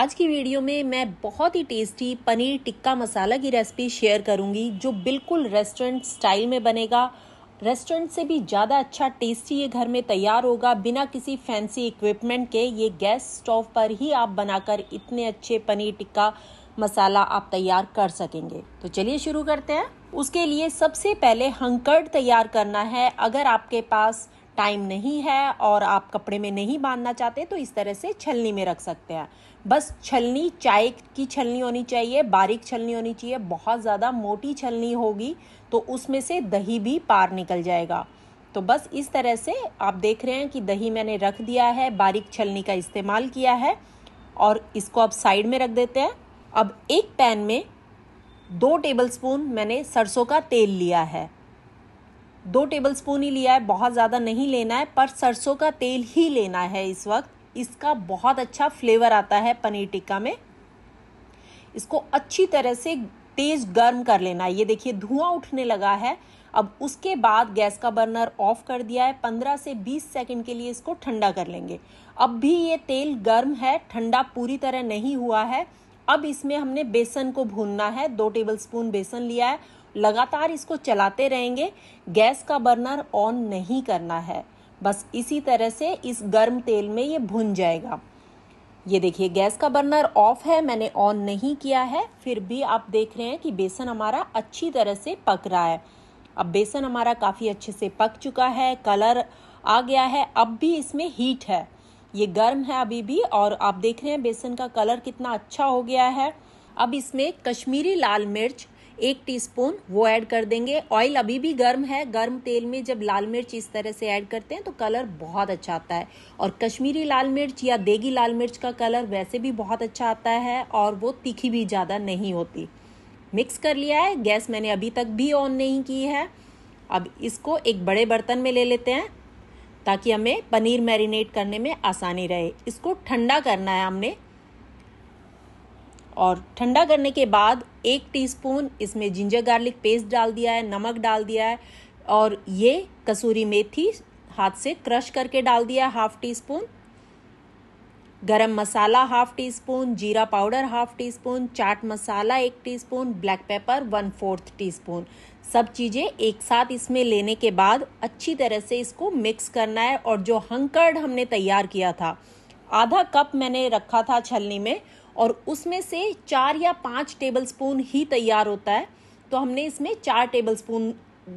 आज की वीडियो में मैं बहुत ही टेस्टी पनीर टिक्का मसाला की रेसिपी शेयर करूंगी जो बिल्कुल रेस्टोरेंट स्टाइल में बनेगा रेस्टोरेंट से भी ज़्यादा अच्छा टेस्टी ये घर में तैयार होगा बिना किसी फैंसी इक्विपमेंट के ये गैस स्टोव पर ही आप बनाकर इतने अच्छे पनीर टिक्का मसाला आप तैयार कर सकेंगे तो चलिए शुरू करते हैं उसके लिए सबसे पहले हंकर्ड तैयार करना है अगर आपके पास टाइम नहीं है और आप कपड़े में नहीं बांधना चाहते तो इस तरह से छलनी में रख सकते हैं बस छलनी चाय की छलनी होनी चाहिए बारीक छलनी होनी चाहिए बहुत ज़्यादा मोटी छलनी होगी तो उसमें से दही भी पार निकल जाएगा तो बस इस तरह से आप देख रहे हैं कि दही मैंने रख दिया है बारीक छलनी का इस्तेमाल किया है और इसको अब साइड में रख देते हैं अब एक पैन में दो टेबलस्पून मैंने सरसों का तेल लिया है दो टेबलस्पून ही लिया है बहुत ज़्यादा नहीं लेना है पर सरसों का तेल ही लेना है इस वक्त इसका बहुत अच्छा फ्लेवर आता है पनीर टिक्का में इसको अच्छी तरह से तेज़ गर्म कर लेना है ये देखिए धुआं उठने लगा है अब उसके बाद गैस का बर्नर ऑफ कर दिया है 15 से 20 सेकंड के लिए इसको ठंडा कर लेंगे अब भी ये तेल गर्म है ठंडा पूरी तरह नहीं हुआ है अब इसमें हमने बेसन को भूनना है दो टेबलस्पून बेसन लिया है लगातार इसको चलाते रहेंगे गैस का बर्नर ऑन नहीं करना है बस इसी तरह से इस गर्म तेल में ये भुन जाएगा ये देखिए गैस का बर्नर ऑफ है मैंने ऑन नहीं किया है फिर भी आप देख रहे हैं कि बेसन हमारा अच्छी तरह से पक रहा है अब बेसन हमारा काफ़ी अच्छे से पक चुका है कलर आ गया है अब भी इसमें हीट है ये गर्म है अभी भी और आप देख रहे हैं बेसन का कलर कितना अच्छा हो गया है अब इसमें कश्मीरी लाल मिर्च एक टीस्पून वो ऐड कर देंगे ऑयल अभी भी गर्म है गर्म तेल में जब लाल मिर्च इस तरह से ऐड करते हैं तो कलर बहुत अच्छा आता है और कश्मीरी लाल मिर्च या देगी लाल मिर्च का कलर वैसे भी बहुत अच्छा आता है और वो तीखी भी ज़्यादा नहीं होती मिक्स कर लिया है गैस मैंने अभी तक भी ऑन नहीं की है अब इसको एक बड़े बर्तन में ले लेते हैं ताकि हमें पनीर मैरिनेट करने में आसानी रहे इसको ठंडा करना है हमने और ठंडा करने के बाद एक टीस्पून इसमें जिंजर गार्लिक पेस्ट डाल दिया है नमक डाल दिया है और ये कसूरी मेथी हाथ से क्रश करके डाल दिया half teaspoon garam masala half teaspoon जीरा powder half teaspoon chaat masala एक teaspoon black pepper one fourth teaspoon सब चीज़ें एक साथ इसमें लेने के बाद अच्छी तरह से इसको मिक्स करना है और जो हंकर्ड हमने तैयार किया था आधा कप मैंने रखा था छलनी में और उसमें से चार या पाँच टेबल स्पून ही तैयार होता है तो हमने इसमें चार टेबल स्पून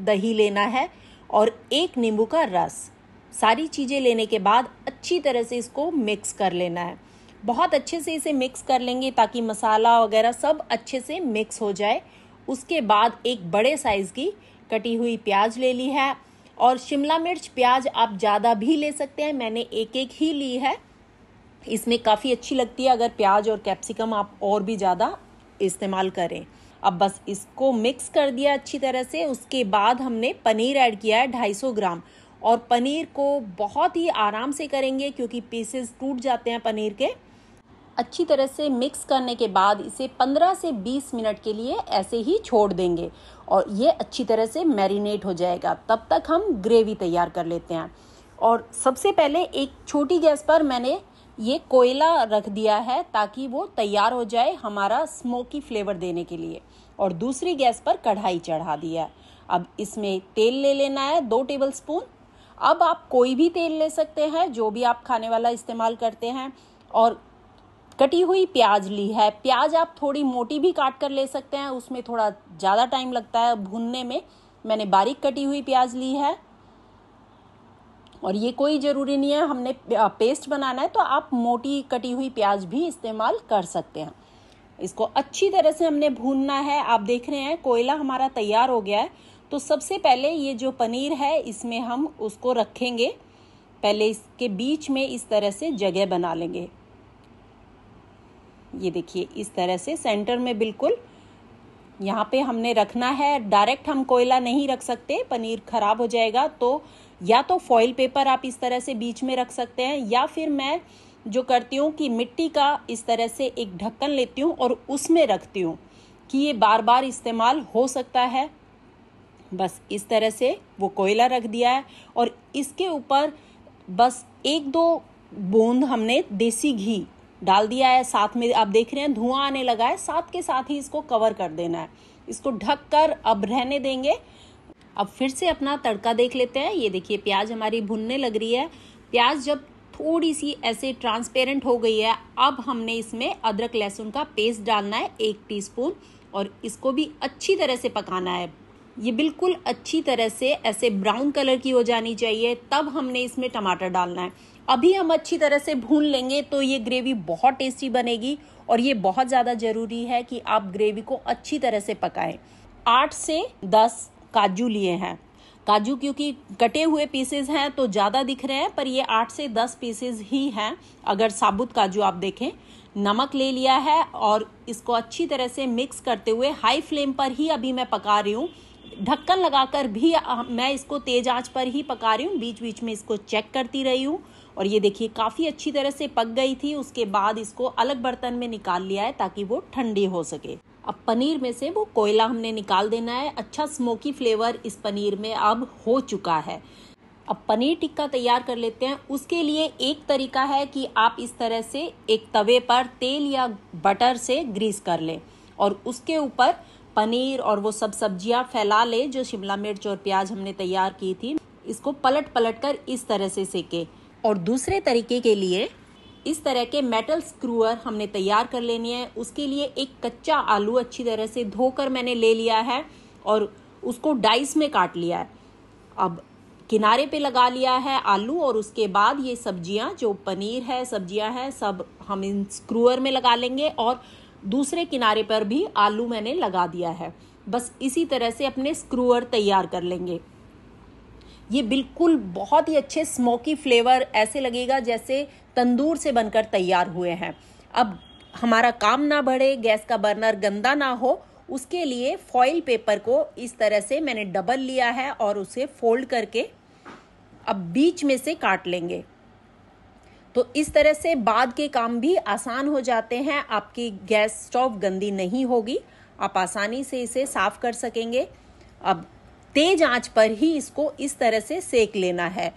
दही लेना है और एक नींबू का रस सारी चीज़ें लेने के बाद अच्छी तरह से इसको मिक्स कर लेना है बहुत अच्छे से इसे मिक्स कर लेंगे ताकि मसाला वगैरह सब अच्छे से मिक्स हो जाए उसके बाद एक बड़े साइज़ की कटी हुई प्याज ले ली है और शिमला मिर्च प्याज आप ज़्यादा भी ले सकते हैं मैंने एक एक ही ली है इसमें काफ़ी अच्छी लगती है अगर प्याज और कैप्सिकम आप और भी ज़्यादा इस्तेमाल करें अब बस इसको मिक्स कर दिया अच्छी तरह से उसके बाद हमने पनीर ऐड किया है सौ ग्राम और पनीर को बहुत ही आराम से करेंगे क्योंकि पीसेस टूट जाते हैं पनीर के अच्छी तरह से मिक्स करने के बाद इसे 15 से 20 मिनट के लिए ऐसे ही छोड़ देंगे और ये अच्छी तरह से मैरिनेट हो जाएगा तब तक हम ग्रेवी तैयार कर लेते हैं और सबसे पहले एक छोटी गैस पर मैंने ये कोयला रख दिया है ताकि वो तैयार हो जाए हमारा स्मोकी फ्लेवर देने के लिए और दूसरी गैस पर कढ़ाई चढ़ा दिया अब इसमें तेल ले लेना है दो टेबल स्पून अब आप कोई भी तेल ले सकते हैं जो भी आप खाने वाला इस्तेमाल करते हैं और कटी हुई प्याज ली है प्याज आप थोड़ी मोटी भी काट कर ले सकते हैं उसमें थोड़ा ज़्यादा टाइम लगता है भूनने में मैंने बारीक कटी हुई प्याज ली है और ये कोई ज़रूरी नहीं है हमने पेस्ट बनाना है तो आप मोटी कटी हुई प्याज भी इस्तेमाल कर सकते हैं इसको अच्छी तरह से हमने भूनना है आप देख रहे हैं कोयला हमारा तैयार हो गया है तो सबसे पहले ये जो पनीर है इसमें हम उसको रखेंगे पहले इसके बीच में इस तरह से जगह बना लेंगे ये देखिए इस तरह से सेंटर में बिल्कुल यहाँ पे हमने रखना है डायरेक्ट हम कोयला नहीं रख सकते पनीर खराब हो जाएगा तो या तो फॉइल पेपर आप इस तरह से बीच में रख सकते हैं या फिर मैं जो करती हूँ कि मिट्टी का इस तरह से एक ढक्कन लेती हूँ और उसमें रखती हूँ कि ये बार बार इस्तेमाल हो सकता है बस इस तरह से वो कोयला रख दिया है और इसके ऊपर बस एक दो बूंद हमने देसी घी डाल दिया है साथ में आप देख रहे हैं धुआं आने लगा है साथ के साथ ही इसको कवर कर देना है इसको ढक कर अब रहने देंगे अब फिर से अपना तड़का देख लेते हैं ये देखिए प्याज हमारी भुनने लग रही है प्याज जब थोड़ी सी ऐसे ट्रांसपेरेंट हो गई है अब हमने इसमें अदरक लहसुन का पेस्ट डालना है एक टीस्पून और इसको भी अच्छी तरह से पकाना है ये बिल्कुल अच्छी तरह से ऐसे ब्राउन कलर की हो जानी चाहिए तब हमने इसमें टमाटर डालना है अभी हम अच्छी तरह से भून लेंगे तो ये ग्रेवी बहुत टेस्टी बनेगी और ये बहुत ज़्यादा ज़रूरी है कि आप ग्रेवी को अच्छी तरह से पकाएं आठ से दस काजू लिए हैं काजू क्योंकि कटे हुए पीसेज हैं तो ज़्यादा दिख रहे हैं पर ये आठ से दस पीसेज ही हैं अगर साबुत काजू आप देखें नमक ले लिया है और इसको अच्छी तरह से मिक्स करते हुए हाई फ्लेम पर ही अभी मैं पका रही हूँ ढक्कन लगाकर भी मैं इसको तेज आंच पर ही पका रही हूँ बीच बीच में इसको चेक करती रही हूँ और ये देखिए काफ़ी अच्छी तरह से पक गई थी उसके बाद इसको अलग बर्तन में निकाल लिया है ताकि वो ठंडी हो सके अब पनीर में से वो कोयला हमने निकाल देना है अच्छा स्मोकी फ्लेवर इस पनीर में अब हो चुका है अब पनीर टिक्का तैयार कर लेते हैं उसके लिए एक तरीका है कि आप इस तरह से एक तवे पर तेल या बटर से ग्रीस कर लें और उसके ऊपर पनीर और वो सब सब्जियां फैला लें जो शिमला मिर्च और प्याज हमने तैयार की थी इसको पलट पलट कर इस तरह से सेकें और दूसरे तरीके के लिए इस तरह के मेटल स्क्रूअर हमने तैयार कर लेनी है उसके लिए एक कच्चा आलू अच्छी तरह से धोकर मैंने ले लिया है और उसको डाइस में काट लिया है अब किनारे पे लगा लिया है आलू और उसके बाद ये सब्जियां जो पनीर है सब्जियां हैं सब हम इन स्क्रूअर में लगा लेंगे और दूसरे किनारे पर भी आलू मैंने लगा दिया है बस इसी तरह से अपने स्क्रूअर तैयार कर लेंगे ये बिल्कुल बहुत ही अच्छे स्मोकी फ्लेवर ऐसे लगेगा जैसे तंदूर से बनकर तैयार हुए हैं अब हमारा काम ना बढ़े गैस का बर्नर गंदा ना हो उसके लिए फॉइल पेपर को इस तरह से मैंने डबल लिया है और उसे फोल्ड करके अब बीच में से काट लेंगे तो इस तरह से बाद के काम भी आसान हो जाते हैं आपकी गैस स्टोव गंदी नहीं होगी आप आसानी से इसे साफ कर सकेंगे अब तेज आंच पर ही इसको इस तरह से सेक लेना है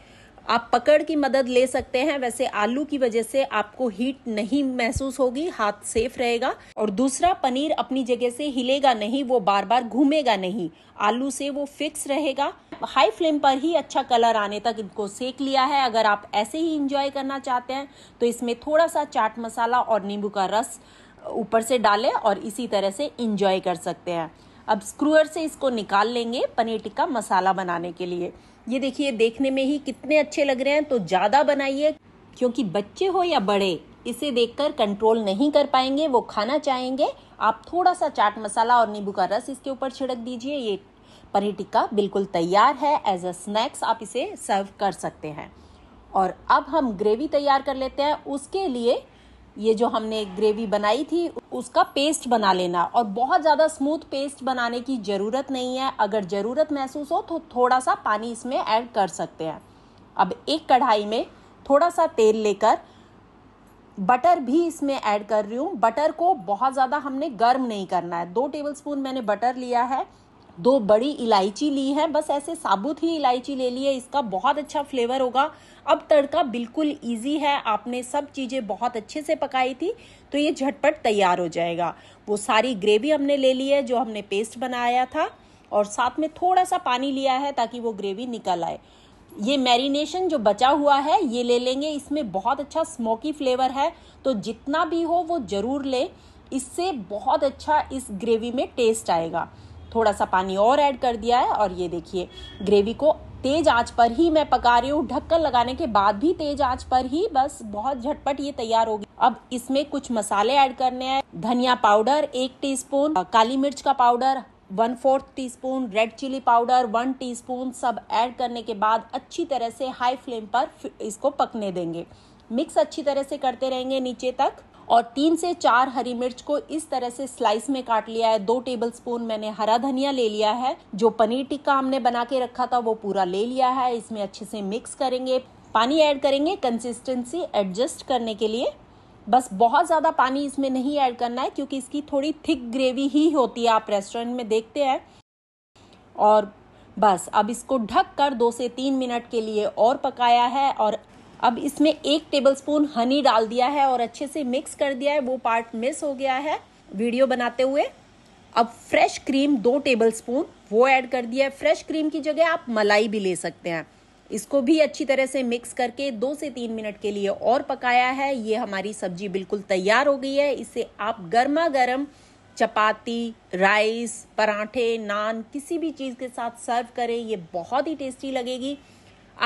आप पकड़ की मदद ले सकते हैं वैसे आलू की वजह से आपको हीट नहीं महसूस होगी हाथ सेफ रहेगा और दूसरा पनीर अपनी जगह से हिलेगा नहीं वो बार बार घूमेगा नहीं आलू से वो फिक्स रहेगा हाई फ्लेम पर ही अच्छा कलर आने तक इनको सेक लिया है अगर आप ऐसे ही इंजॉय करना चाहते हैं तो इसमें थोड़ा सा चाट मसाला और नींबू का रस ऊपर से डालें और इसी तरह से इंजॉय कर सकते हैं अब स्क्रूअर से इसको निकाल लेंगे पनीर टिक्का मसाला बनाने के लिए ये देखिए देखने में ही कितने अच्छे लग रहे हैं तो ज़्यादा बनाइए क्योंकि बच्चे हो या बड़े इसे देखकर कंट्रोल नहीं कर पाएंगे वो खाना चाहेंगे आप थोड़ा सा चाट मसाला और नींबू का रस इसके ऊपर छिड़क दीजिए ये पनीर टिक्का बिल्कुल तैयार है एज अ स्नैक्स आप इसे सर्व कर सकते हैं और अब हम ग्रेवी तैयार कर लेते हैं उसके लिए ये जो हमने ग्रेवी बनाई थी उसका पेस्ट बना लेना और बहुत ज़्यादा स्मूथ पेस्ट बनाने की ज़रूरत नहीं है अगर ज़रूरत महसूस हो तो थोड़ा सा पानी इसमें ऐड कर सकते हैं अब एक कढ़ाई में थोड़ा सा तेल लेकर बटर भी इसमें ऐड कर रही हूँ बटर को बहुत ज़्यादा हमने गर्म नहीं करना है दो टेबलस्पून मैंने बटर लिया है दो बड़ी इलायची ली है बस ऐसे साबुत ही इलायची ले ली है इसका बहुत अच्छा फ्लेवर होगा अब तड़का बिल्कुल इजी है आपने सब चीज़ें बहुत अच्छे से पकाई थी तो ये झटपट तैयार हो जाएगा वो सारी ग्रेवी हमने ले ली है जो हमने पेस्ट बनाया था और साथ में थोड़ा सा पानी लिया है ताकि वो ग्रेवी निकल आए ये मैरिनेशन जो बचा हुआ है ये ले लेंगे इसमें बहुत अच्छा स्मोकी फ्लेवर है तो जितना भी हो वो ज़रूर लें इससे बहुत अच्छा इस ग्रेवी में टेस्ट आएगा थोड़ा सा पानी और ऐड कर दिया है और ये देखिए ग्रेवी को तेज आंच पर ही मैं पका रही हूँ ढक्कन लगाने के बाद भी तेज आंच पर ही बस बहुत झटपट ये तैयार होगी अब इसमें कुछ मसाले ऐड करने हैं धनिया पाउडर एक टीस्पून काली मिर्च का powder one fourth teaspoon red chilli powder one teaspoon सब ऐड करने के बाद अच्छी तरह से हाई फ्लेम पर इसको पकने देंगे मिक्स अच्छी तरह से करते रहेंगे नीचे तक और तीन से चार हरी मिर्च को इस तरह से स्लाइस में काट लिया है दो टेबल स्पून मैंने हरा धनिया ले लिया है जो पनीर टिक्का हमने बना के रखा था वो पूरा ले लिया है इसमें अच्छे से मिक्स करेंगे पानी ऐड करेंगे कंसिस्टेंसी एडजस्ट करने के लिए बस बहुत ज़्यादा पानी इसमें नहीं ऐड करना है क्योंकि इसकी थोड़ी थिक ग्रेवी ही होती है आप रेस्टोरेंट में देखते हैं और बस अब इसको ढक कर दो से तीन मिनट के लिए और पकाया है और अब इसमें एक टेबलस्पून हनी डाल दिया है और अच्छे से मिक्स कर दिया है वो पार्ट मिस हो गया है वीडियो बनाते हुए अब फ्रेश क्रीम दो टेबलस्पून वो ऐड कर दिया है फ्रेश क्रीम की जगह आप मलाई भी ले सकते हैं इसको भी अच्छी तरह से मिक्स करके दो से तीन मिनट के लिए और पकाया है ये हमारी सब्जी बिल्कुल तैयार हो गई है इसे आप गर्मा गर्म चपाती राइस पराठे नान किसी भी चीज़ के साथ सर्व करें ये बहुत ही टेस्टी लगेगी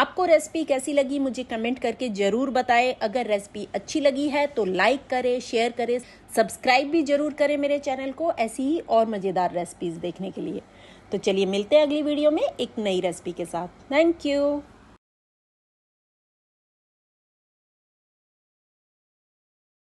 आपको रेसिपी कैसी लगी मुझे कमेंट करके ज़रूर बताएं अगर रेसिपी अच्छी लगी है तो लाइक करें शेयर करें सब्सक्राइब भी ज़रूर करें मेरे चैनल को ऐसी ही और मज़ेदार रेसिपीज़ देखने के लिए तो चलिए मिलते हैं अगली वीडियो में एक नई रेसिपी के साथ थैंक यू